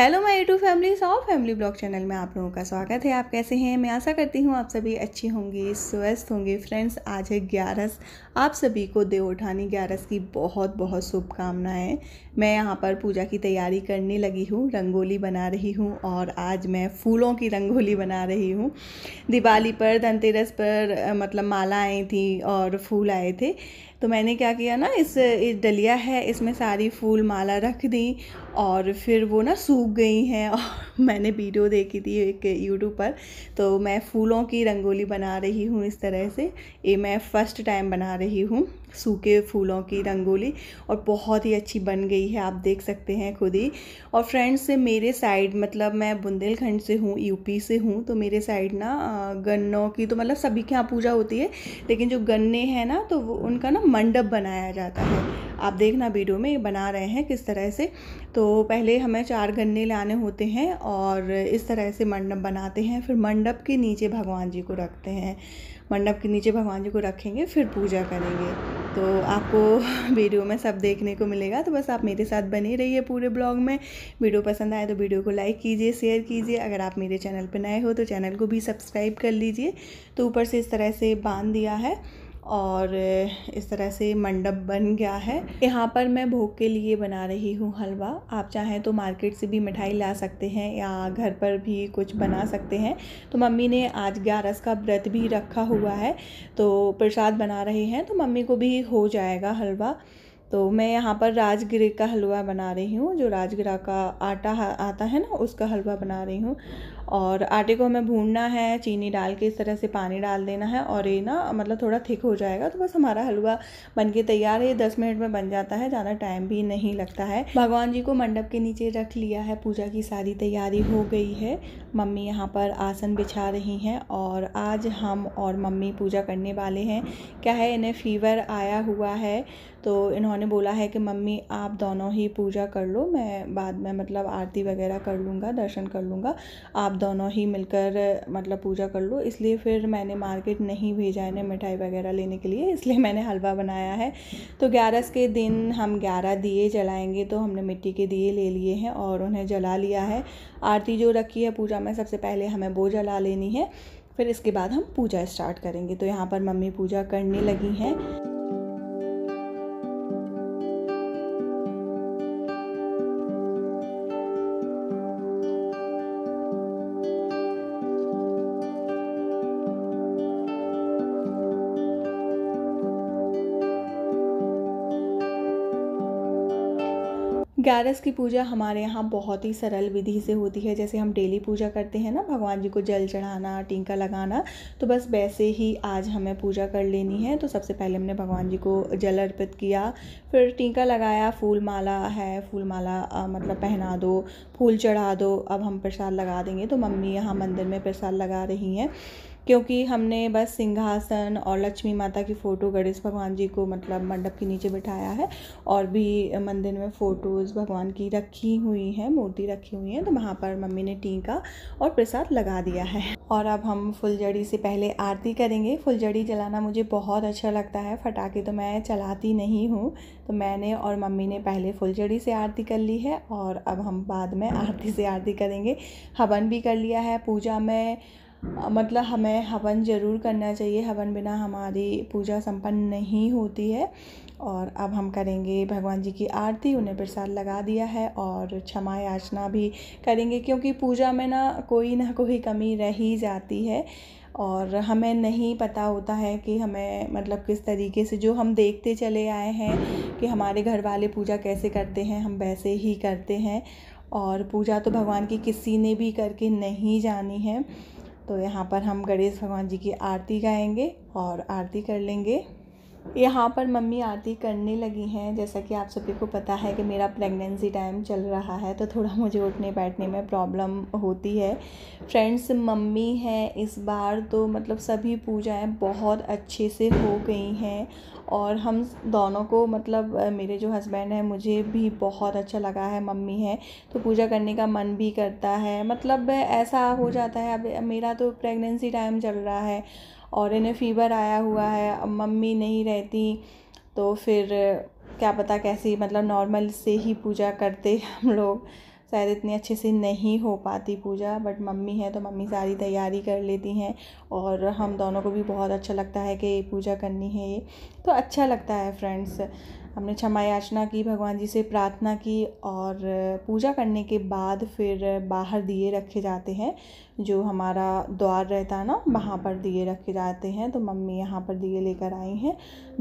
hello my YouTube family सौ family blog channel में आप लोगों का स्वागत है आप कैसे हैं मैं आशा करती हूँ आप सभी अच्छी होंगी स्वस्थ होंगे फ्रेंड्स आज है ग्यारस आप सभी को देव उठानी ग्यारस की बहुत बहुत शुभकामनाएं मैं यहाँ पर पूजा की तैयारी करने लगी हूँ रंगोली बना रही हूँ और आज मैं फूलों की रंगोली बना रही हूँ दिवाली पर धनतेरस पर मतलब माला आई थी और फूल आए थे तो मैंने क्या किया ना इस, इस डलिया है इसमें सारी फूल माला रख दी और फिर वो ना सूख गई हैं और मैंने वीडियो देखी थी एक यूट्यूब पर तो मैं फूलों की रंगोली बना रही हूँ इस तरह से ये मैं फ़र्स्ट टाइम बना रही हूँ सूखे फूलों की रंगोली और बहुत ही अच्छी बन गई है आप देख सकते हैं खुद ही और फ्रेंड्स मेरे साइड मतलब मैं बुंदेलखंड से हूँ यूपी से हूँ तो मेरे साइड ना गन्नों की तो मतलब सभी के यहाँ पूजा होती है लेकिन जो गन्ने हैं ना तो वो उनका ना मंडप बनाया जाता है आप देखना वीडियो में बना रहे हैं किस तरह से तो पहले हमें चार गन्ने लाने होते हैं और इस तरह से मंडप बनाते हैं फिर मंडप के नीचे भगवान जी को रखते हैं मंडप के नीचे भगवान जी को रखेंगे फिर पूजा करेंगे तो आपको वीडियो में सब देखने को मिलेगा तो बस आप मेरे साथ बने रहिए पूरे ब्लॉग में वीडियो पसंद आए तो वीडियो को लाइक कीजिए शेयर कीजिए अगर आप मेरे चैनल पर नए हो तो चैनल को भी सब्सक्राइब कर लीजिए तो ऊपर से इस तरह से बांध दिया है और इस तरह से मंडप बन गया है यहाँ पर मैं भोग के लिए बना रही हूँ हलवा आप चाहें तो मार्केट से भी मिठाई ला सकते हैं या घर पर भी कुछ बना सकते हैं तो मम्मी ने आज ग्यारस का व्रत भी रखा हुआ है तो प्रसाद बना रहे हैं तो मम्मी को भी हो जाएगा हलवा तो मैं यहाँ पर राजगिरे का हलवा बना रही हूँ जो राजगिरा का आटा आता है ना उसका हलवा बना रही हूँ और आटे को हमें भूनना है चीनी डाल के इस तरह से पानी डाल देना है और ये ना मतलब थोड़ा थिक हो जाएगा तो बस हमारा हलवा बन के तैयार है ये दस मिनट में बन जाता है ज़्यादा टाइम भी नहीं लगता है भगवान जी को मंडप के नीचे रख लिया है पूजा की सारी तैयारी हो गई है मम्मी यहाँ पर आसन बिछा रही हैं और आज हम और मम्मी पूजा करने वाले हैं क्या है इन्हें फीवर आया हुआ है तो इन्होंने बोला है कि मम्मी आप दोनों ही पूजा कर लो मैं बाद में मतलब आरती वगैरह कर लूँगा दर्शन कर लूँगा आप दोनों ही मिलकर मतलब पूजा कर लो इसलिए फिर मैंने मार्केट नहीं भेजा है इन्हें मिठाई वगैरह लेने के लिए इसलिए मैंने हलवा बनाया है तो ग्यारस के दिन हम ग्यारह दिए जलाएंगे तो हमने मिट्टी के दिए ले लिए हैं और उन्हें जला लिया है आरती जो रखी है पूजा में सबसे पहले हमें वो जला लेनी है फिर इसके बाद हम पूजा स्टार्ट करेंगे तो यहाँ पर मम्मी पूजा करने लगी हैं ग्यारस की पूजा हमारे यहाँ बहुत ही सरल विधि से होती है जैसे हम डेली पूजा करते हैं ना भगवान जी को जल चढ़ाना टीका लगाना तो बस वैसे ही आज हमें पूजा कर लेनी है तो सबसे पहले हमने भगवान जी को जल अर्पित किया फिर टीका लगाया फूल माला है फूल माला आ, मतलब पहना दो फूल चढ़ा दो अब हम प्रसाद लगा देंगे तो मम्मी यहाँ मंदिर में प्रसाद लगा रही हैं क्योंकि हमने बस सिंहासन और लक्ष्मी माता की फ़ोटो गणेश भगवान जी को मतलब मंडप के नीचे बिठाया है और भी मंदिर में फ़ोटोज़ भगवान की रखी हुई हैं मूर्ति रखी हुई हैं तो वहाँ पर मम्मी ने टीका और प्रसाद लगा दिया है और अब हम फुलझड़ी से पहले आरती करेंगे फुलझड़ी जलाना मुझे बहुत अच्छा लगता है फटाके तो मैं चलाती नहीं हूँ तो मैंने और मम्मी ने पहले फुलझड़ी से आरती कर ली है और अब हम बाद में आरती से आरती करेंगे हवन भी कर लिया है पूजा में मतलब हमें हवन ज़रूर करना चाहिए हवन बिना हमारी पूजा संपन्न नहीं होती है और अब हम करेंगे भगवान जी की आरती उन्हें प्रसाद लगा दिया है और क्षमा याचना भी करेंगे क्योंकि पूजा में ना कोई ना कोई कमी रह ही जाती है और हमें नहीं पता होता है कि हमें मतलब किस तरीके से जो हम देखते चले आए हैं कि हमारे घर वाले पूजा कैसे करते हैं हम वैसे ही करते हैं और पूजा तो भगवान की किसी ने भी करके नहीं जानी है तो यहाँ पर हम गणेश भगवान जी की आरती गाएंगे और आरती कर लेंगे यहाँ पर मम्मी आरती करने लगी हैं जैसा कि आप सभी को पता है कि मेरा प्रेगनेंसी टाइम चल रहा है तो थोड़ा मुझे उठने बैठने में प्रॉब्लम होती है फ्रेंड्स मम्मी हैं इस बार तो मतलब सभी पूजाएं बहुत अच्छे से हो गई हैं और हम दोनों को मतलब मेरे जो हस्बैंड हैं मुझे भी बहुत अच्छा लगा है मम्मी है तो पूजा करने का मन भी करता है मतलब ऐसा हो जाता है अब मेरा तो प्रेगनेंसी टाइम चल रहा है और इन्हें फ़ीवर आया हुआ है अब मम्मी नहीं रहती तो फिर क्या पता कैसी मतलब नॉर्मल से ही पूजा करते हम लोग शायद इतनी अच्छे से नहीं हो पाती पूजा बट मम्मी है तो मम्मी सारी तैयारी कर लेती हैं और हम दोनों को भी बहुत अच्छा लगता है कि पूजा करनी है ये तो अच्छा लगता है फ्रेंड्स हमने क्षमा याचना की भगवान जी से प्रार्थना की और पूजा करने के बाद फिर बाहर दिए रखे जाते हैं जो हमारा द्वार रहता है ना वहाँ पर दिए रखे जाते हैं तो मम्मी यहाँ पर दिए लेकर आई हैं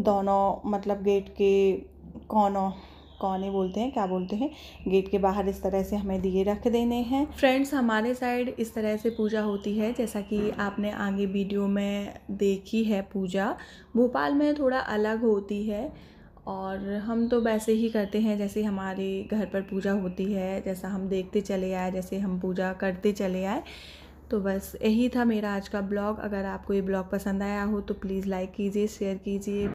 दोनों मतलब गेट के कोनों कौने बोलते हैं क्या बोलते हैं गेट के बाहर इस तरह से हमें दिए रख देने हैं फ्रेंड्स हमारे साइड इस तरह से पूजा होती है जैसा कि आपने आगे वीडियो में देखी है पूजा भोपाल में थोड़ा अलग होती है और हम तो वैसे ही करते हैं जैसे हमारे घर पर पूजा होती है जैसा हम देखते चले आए जैसे हम पूजा करते चले आए तो बस यही था मेरा आज का ब्लॉग अगर आपको ये ब्लॉग पसंद आया हो तो प्लीज़ लाइक कीजिए शेयर कीजिए